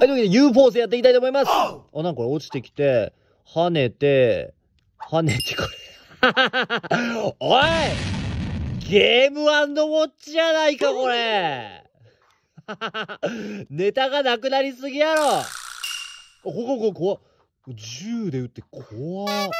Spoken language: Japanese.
はい、というわけで U ポーズやっていきたいと思います。あ、なんかこれ落ちてきて、跳ねて、跳ねてこれおいゲームウォッチじゃないか、これネタがなくなりすぎやろここ、ここ、怖銃で撃って怖っ。